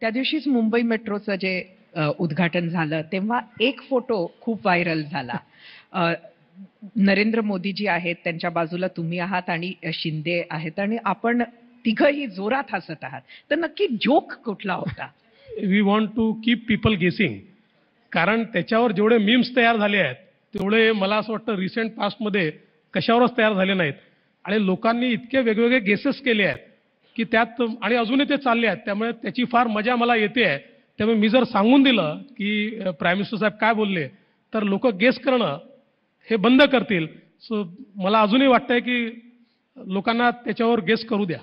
त्या दिवशीच मुंबई मेट्रोचं जे उद्घाटन झालं तेव्हा एक फोटो खूप व्हायरल झाला नरेंद्र मोदीजी आहेत त्यांच्या बाजूला तुम्ही आहात आणि शिंदे आहेत आणि आपण तिघही जोरात हसत आहात तर नक्की जोक कुठला होता we want to keep people guessing कारण त्याच्यावर जेवढे मीम्स तयार झाले आहेत तेवढे मला असं वाटतं रिसेंट पास्टमध्ये कशावरच तयार झाले नाहीत आणि लोकांनी इतके वेगवेगळे गेसेस केले आहेत की त्यात आणि अजूनही ते चालले आहेत त्यामुळे त्याची फार मजा मला येते आहे त्यामुळे मी जर सांगून दिलं की प्राईम मिनिस्टर साहेब काय बोलले तर लोक गेस करणं हे बंद करतील सो मला अजूनही वाटतंय की लोकांना त्याच्यावर गेस करू द्या